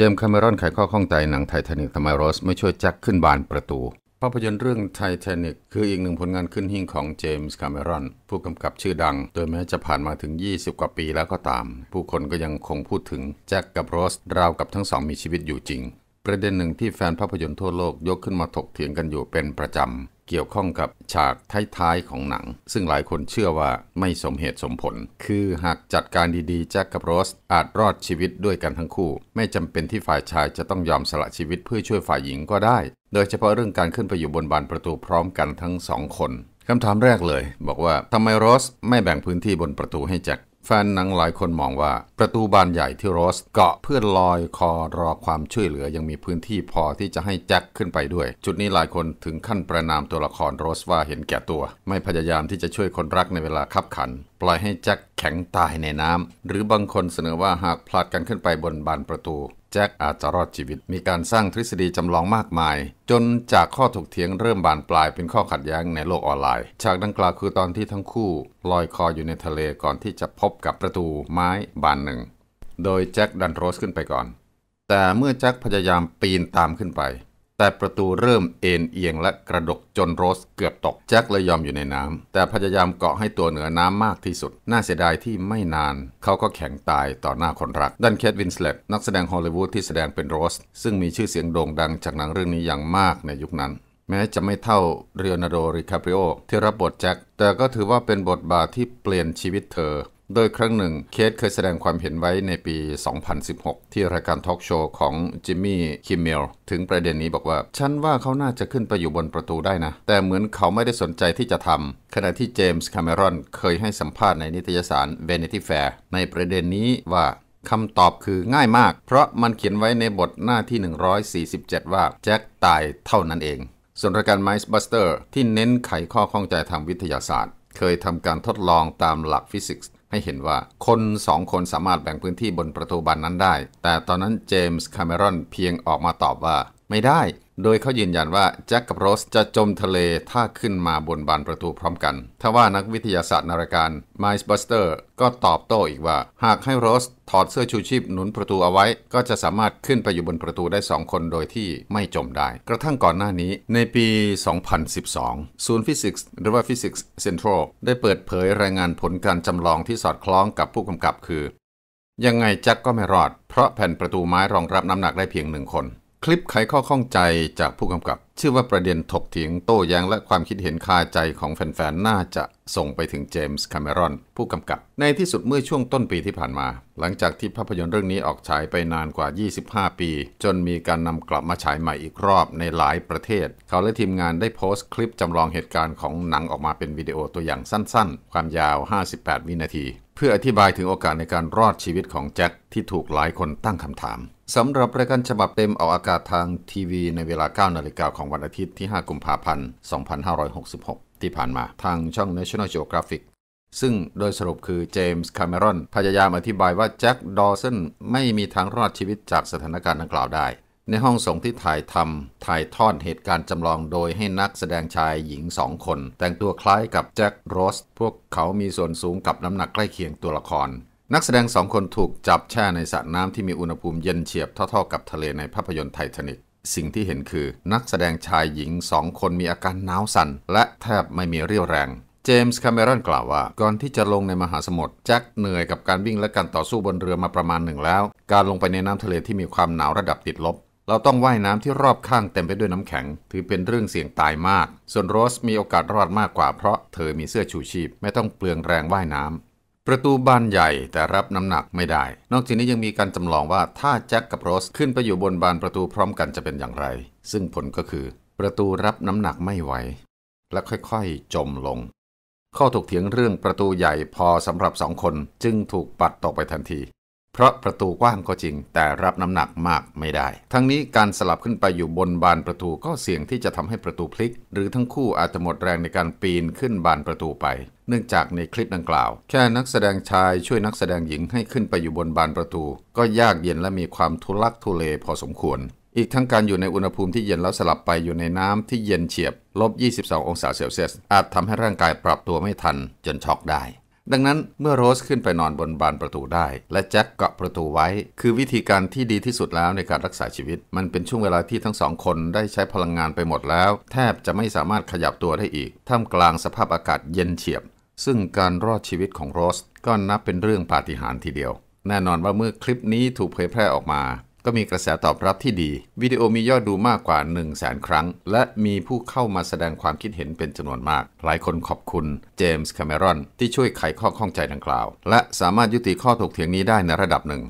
จมส์ คาเมรอนไขข้อข้องใจหนังไททานิกทำไมโรสไม่ช่วยแจ็คขึ้นบานประตู ภาพยนตร์เรื่องไททานิกคืออีกหนึ่งผลงานขึ้นหิ่งของเจมส์ คาเมรอน ผู้กำกับชื่อดัง โดยแม้จะผ่านมาถึง 20 กว่าปีแล้วก็ตาม ผู้คนก็ยังคงพูดถึงแจ็คกับโรสราวกับทั้งสองมีชีวิตอยู่จริงประเด็นหนึ่งที่แฟนภาพยนตร์ทั่วโลกยกขึ้นมาถกเถียงกันอยู่เป็นประจำ เกี่ยวข้องกับฉากท้ายๆของหนัง ซึ่งหลายคนเชื่อว่าไม่สมเหตุสมผล คือหากจัดการดีๆแจ็คกับโรสอาจรอดชีวิตด้วยกันทั้งคู่ ไม่จำเป็นที่ฝ่ายชายจะต้องยอมสละชีวิตเพื่อช่วยฝ่ายหญิงก็ได้ โดยเฉพาะเรื่องการขึ้นไปอยู่บนบานประตูพร้อมกันทั้งสองคนคำถามแรกเลย บอกว่าทำไมโรสไม่แบ่งพื้นที่บนประตูให้แจ็คแฟนหนังหลายคนมองว่าประตูบานใหญ่ที่โรสเกาะเพื่อลอยคอรอความช่วยเหลือยังมีพื้นที่พอที่จะให้แจ็คขึ้นไปด้วย จุดนี้หลายคนถึงขั้นประนามตัวละครโรสว่าเห็นแก่ตัว ไม่พยายามที่จะช่วยคนรักในเวลาคับขัน ปล่อยให้แจ็คแข็งตายในน้ำหรือบางคนเสนอว่าหากพลาดกันขึ้นไปบนบานประตูแจ็คอาจจะรอดชีวิตมีการสร้างทฤษฎีจำลองมากมาย จนจากข้อถกเถียงเริ่มบานปลายเป็นข้อขัดแย้งในโลกออนไลน์ฉากดังกล่าวคือตอนที่ทั้งคู่ลอยคออยู่ในทะเลก่อนที่จะพบกับประตูไม้บานหนึ่ง โดยแจ็คดันโรสขึ้นไปก่อน แต่เมื่อแจ็คพยายามปีนตามขึ้นไปแต่ประตูเริ่มเอ็นเอียงและกระดกจนโรสเกือบตกแจ็คเลยยอมอยู่ในน้ำแต่พยายามเกาะให้ตัวเหนือน้ำมากที่สุดน่าเสียดายที่ไม่นานเขาก็แข็งตายต่อหน้าคนรักดันแคทวินสเลตนักแสดงฮอลลีวูดที่แสดงเป็นโรสซึ่งมีชื่อเสียงโด่งดังจากหนังเรื่องนี้อย่างมากในยุคนั้น แม้จะไม่เท่าเรียนาโดริคาปริโอที่รับบทแจ็คแต่ก็ถือว่าเป็นบทบาทที่เปลี่ยนชีวิตเธอโดยครั้งหนึ่ง เคสเคยแสดงความเห็นไว้ในปี 2016 ที่รายการทอล์กโชว์ของจิมมี่คิมเมลถึงประเด็นนี้บอกว่า ฉันว่าเขาน่าจะขึ้นไปอยู่บนประตูได้นะ แต่เหมือนเขาไม่ได้สนใจที่จะทำขณะที่เจมส์คาเมรอนเคยให้สัมภาษณ์ในนิตยสาร Vanity Fair ในประเด็นนี้ว่าคำตอบคือง่ายมาก เพราะมันเขียนไว้ในบทหน้าที่ 147 ว่าแจ็คตายเท่านั้นเองส่วนรายการ m i c e Buster ที่เน้นไขข้อข้องใจทางวิทยาศาสตร์ เคยทำการทดลองตามหลักฟิสิกส์ให้เห็นว่า คนสองคนสามารถแบ่งพื้นที่บนประตูบานนั้นได้ แต่ตอนนั้นเจมส์ คาเมรอนเพียงออกมาตอบว่า ไม่ได้โดยเขายืนยันว่าแจ็คกับโรสจะจมทะเลถ้าขึ้นมาบนบานประตูพร้อมกัน ทว่านักวิทยาศาสตร์นาฬิการไมส์บัสเตอร์ก็ตอบโต้อีกว่า หากให้โรสถอดเสื้อชูชีพหนุนประตูเอาไว้ ก็จะสามารถขึ้นไปอยู่บนประตูได้ 2 คนโดยที่ไม่จมได้ กระทั่งก่อนหน้านี้ในปี 2012 ศูนย์ฟิสิกส์หรือว่าฟิสิกส์เซ็นทรัลได้เปิดเผยรายงานผลการจำลองที่สอดคล้องกับผู้กำกับคือ ยังไงแจ็คก็ไม่รอดเพราะแผ่นประตูไม้รองรับน้ำหนักได้เพียงหนึ่งคนคลิปไขข้อข้องใจจากผู้กำกับชื่อว่าประเด็นถกเถียงโต้แย้งและความคิดเห็นคาใจของแฟน ๆ น่าจะส่งไปถึงเจมส์คาเมรอนผู้กำกับ ในที่สุดเมื่อช่วงต้นปีที่ผ่านมา หลังจากที่ภาพยนตร์เรื่องนี้ออกฉายไปนานกว่า 25 ปี จนมีการนำกลับมาฉายใหม่อีกรอบในหลายประเทศ เขาและทีมงานได้โพสต์คลิปจำลองเหตุการณ์ของหนังออกมาเป็นวิดีโอตัวอย่างสั้น ๆ ความยาว 58 วินาที เพื่ออธิบายถึงโอกาสในการรอดชีวิตของแจ็คที่ถูกหลายคนตั้งคำถามสำหรับรายการฉบับเต็มออกอากาศทางทีวีในเวลา 9 นาฬิกาของของวันอาทิตย์ที่ 5กุมภาพันธ์ 2566 ที่ผ่านมาทางช่อง National Geographic ซึ่งโดยสรุปคือเจมส์ คาเมรอนพยายามอธิบายว่าแจ็ค ดอสันไม่มีทางรอดชีวิตจากสถานการณ์ดังกล่าวได้ ในห้องส่งที่ถ่ายทำถ่ายทอดเหตุการณ์จำลองโดยให้นักแสดงชายหญิงสองคน แต่งตัวคล้ายกับแจ็คโรสพวกเขามีส่วนสูงกับน้ำหนักใกล้เคียงตัวละคร นักแสดงสองคนถูกจับแช่ในสระน้ำที่มีอุณหภูมิเย็นเฉียบเท่าๆกับทะเลในภาพยนตร์ไททานิกสิ่งที่เห็นคือนักแสดงชายหญิงสองคนมีอาการหนาวสัน่นและแทบไม่มีเรี่ยวแรง เจมส์ คาเมรอนกล่าวว่าก่อนที่จะลงในมหาสมุทรแจ็คเหนื่อยกับการวิ่งและการต่อสู้บนเรือมาประมาณหนึ่งแล้ว การลงไปในน้ำทะเลที่มีความหนาวระดับติดลบ เราต้องว่ายน้ำที่รอบข้างเต็มไปด้วยน้ำแข็ง ถือเป็นเรื่องเสี่ยงตายมาก ส่วนโรสมีโอกาสรอดมากกว่า เพราะเธอมีเสื้อชูชีพไม่ต้องเปลืองแรงว่ายน้ำประตูบานใหญ่แต่รับน้ำหนักไม่ได้ นอกจากนี้ยังมีการจำลองว่าถ้าแจ็คกับโรสขึ้นไปอยู่บนบานประตูพร้อมกันจะเป็นอย่างไร ซึ่งผลก็คือ ประตูรับน้ำหนักไม่ไหวและค่อยๆจมลง ข้อถกเถียงเรื่องประตูใหญ่พอสำหรับสองคนจึงถูกปัดตกไปทันทีเพราะประตู กว้างก็จริงแต่รับน้ำหนักมากไม่ได้ ทั้งนี้การสลับขึ้นไปอยู่บนบานประตูก็เสี่ยงที่จะทำให้ประตูพลิก หรือทั้งคู่อาจจะหมดแรงในการปีนขึ้นบานประตูไป เนื่องจากในคลิปดังกล่าว แค่นักแสดงชายช่วยนักแสดงหญิงให้ขึ้นไปอยู่บนบานประตู ก็ยากเย็นและมีความทุลักทุเลพอสมควร อีกทั้งการอยู่ในอุณหภูมิที่เย็นแล้วสลับไปอยู่ในน้ำที่เย็นเฉียบลบ22องศาเซลเซียสอาจทำให้ร่างกายปรับตัวไม่ทัน จนช็อกได้ดังนั้นเมื่อโรสขึ้นไปนอนบนบานประตูได้ และแจ็คเกาะประตูไว้ คือวิธีการที่ดีที่สุดแล้วในการรักษาชีวิต มันเป็นช่วงเวลาที่ทั้งสองคนได้ใช้พลังงานไปหมดแล้ว แทบจะไม่สามารถขยับตัวได้อีกท่ามกลางสภาพอากาศเย็นเฉียบ ซึ่งการรอดชีวิตของโรสก็นับเป็นเรื่องปาฏิหาริย์ทีเดียว แน่นอนว่าเมื่อคลิปนี้ถูกเผยแพร่ออกมาก็มีกระแสตอบรับที่ดี วิดีโอมียอดดูมากกว่า 1 0 0 0 0ครั้ง และมีผู้เข้ามาแสดงความคิดเห็นเป็นจำนวนมาก หลายคนขอบคุณเจมส์แคเมรอนที่ช่วยไขข้อข้องใจดังกล่าว และสามารถยุติข้อถกเถียงนี้ได้ในระดับหนึ่ง